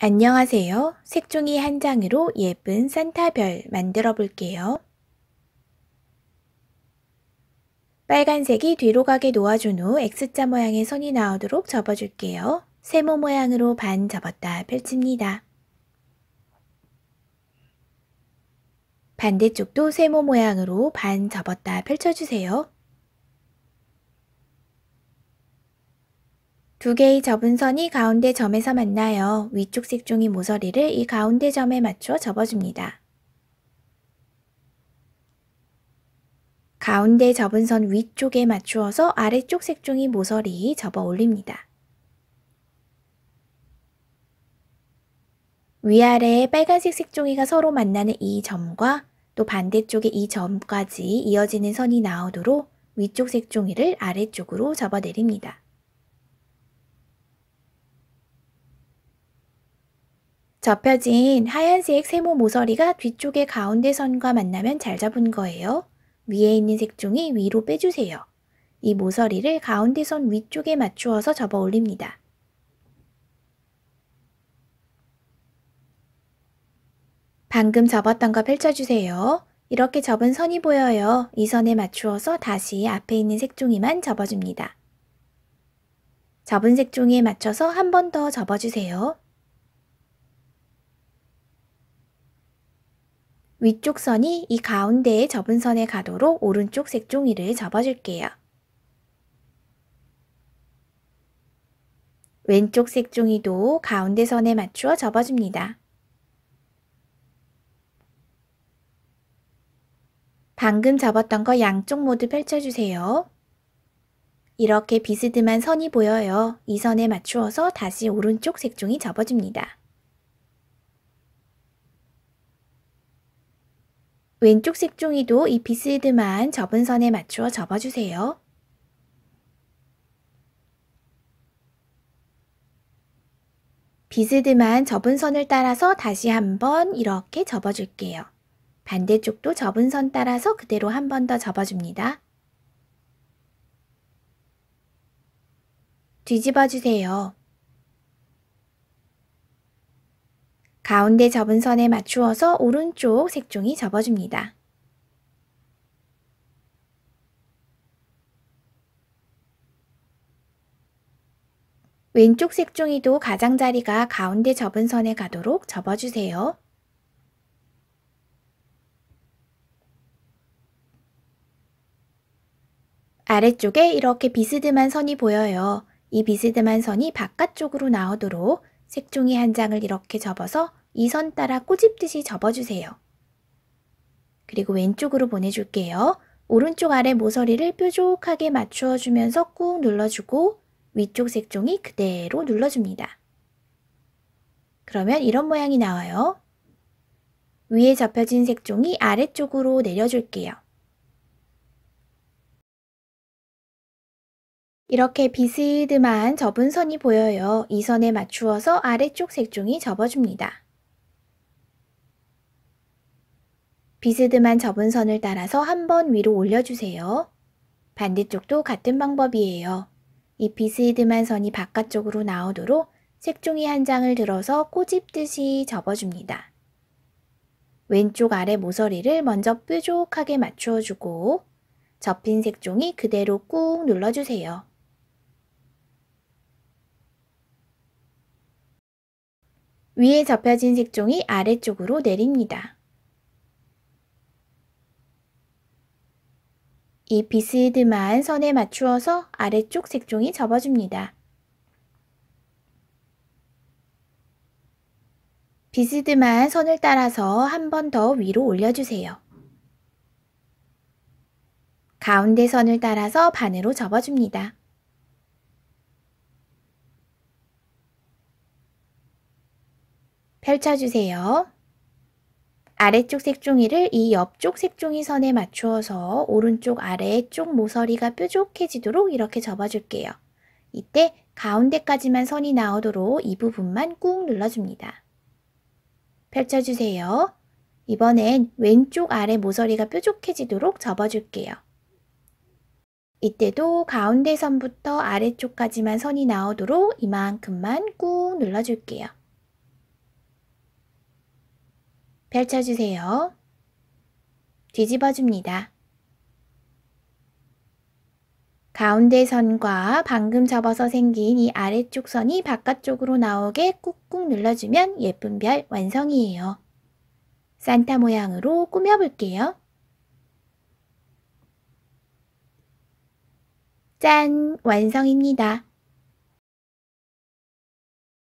안녕하세요. 색종이 한 장으로 예쁜 산타별 만들어 볼게요. 빨간색이 뒤로 가게 놓아준 후 X자 모양의 선이 나오도록 접어줄게요. 세모 모양으로 반 접었다 펼칩니다. 반대쪽도 세모 모양으로 반 접었다 펼쳐주세요. 두 개의 접은 선이 가운데 점에서 만나요. 위쪽 색종이 모서리를 이 가운데 점에 맞춰 접어줍니다. 가운데 접은 선 위쪽에 맞추어서 아래쪽 색종이 모서리 접어 올립니다. 위아래에 빨간색 색종이가 서로 만나는 이 점과 또반대쪽에이 점까지 이어지는 선이 나오도록 위쪽 색종이를 아래쪽으로 접어내립니다. 접혀진 하얀색 세모 모서리가 뒤쪽의 가운데 선과 만나면 잘 잡은 거예요. 위에 있는 색종이 위로 빼주세요. 이 모서리를 가운데 선 위쪽에 맞추어서 접어 올립니다. 방금 접었던 거 펼쳐주세요. 이렇게 접은 선이 보여요. 이 선에 맞추어서 다시 앞에 있는 색종이만 접어줍니다. 접은 색종이에 맞춰서 한 번 더 접어주세요. 위쪽 선이 이 가운데의 접은 선에 가도록 오른쪽 색종이를 접어줄게요. 왼쪽 색종이도 가운데 선에 맞추어 접어줍니다. 방금 접었던 거 양쪽 모두 펼쳐주세요. 이렇게 비스듬한 선이 보여요. 이 선에 맞추어서 다시 오른쪽 색종이 접어줍니다. 왼쪽 색종이도 이 비스듬한 접은 선에 맞추어 접어주세요. 비스듬한 접은 선을 따라서 다시 한번 이렇게 접어줄게요. 반대쪽도 접은 선 따라서 그대로 한 번 더 접어줍니다. 뒤집어주세요. 가운데 접은 선에 맞추어서 오른쪽 색종이 접어줍니다. 왼쪽 색종이도 가장자리가 가운데 접은 선에 가도록 접어주세요. 아래쪽에 이렇게 비스듬한 선이 보여요. 이 비스듬한 선이 바깥쪽으로 나오도록 색종이 한 장을 이렇게 접어서 이선 따라 꼬집듯이 접어주세요. 그리고 왼쪽으로 보내줄게요. 오른쪽 아래 모서리를 뾰족하게 맞추어주면서 꾹 눌러주고 위쪽 색종이 그대로 눌러줍니다. 그러면 이런 모양이 나와요. 위에 접혀진 색종이 아래쪽으로 내려줄게요. 이렇게 비스듬한 접은 선이 보여요. 이 선에 맞추어서 아래쪽 색종이 접어줍니다. 비스듬한 접은 선을 따라서 한 번 위로 올려주세요. 반대쪽도 같은 방법이에요. 이 비스듬한 선이 바깥쪽으로 나오도록 색종이 한 장을 들어서 꼬집듯이 접어줍니다. 왼쪽 아래 모서리를 먼저 뾰족하게 맞추어주고 접힌 색종이 그대로 꾹 눌러주세요. 위에 접혀진 색종이 아래쪽으로 내립니다. 이 비스듬한 선에 맞추어서 아래쪽 색종이 접어줍니다. 비스듬한 선을 따라서 한 번 더 위로 올려주세요. 가운데 선을 따라서 반으로 접어줍니다. 펼쳐주세요. 아래쪽 색종이를 이 옆쪽 색종이 선에 맞추어서 오른쪽 아래쪽 모서리가 뾰족해지도록 이렇게 접어줄게요. 이때 가운데까지만 선이 나오도록 이 부분만 꾹 눌러줍니다. 펼쳐주세요. 이번엔 왼쪽 아래 모서리가 뾰족해지도록 접어줄게요. 이때도 가운데 선부터 아래쪽까지만 선이 나오도록 이만큼만 꾹 눌러줄게요. 펼쳐주세요. 뒤집어줍니다. 가운데 선과 방금 접어서 생긴 이 아래쪽 선이 바깥쪽으로 나오게 꾹꾹 눌러주면 예쁜 별 완성이에요. 산타 모양으로 꾸며볼게요. 짠! 완성입니다.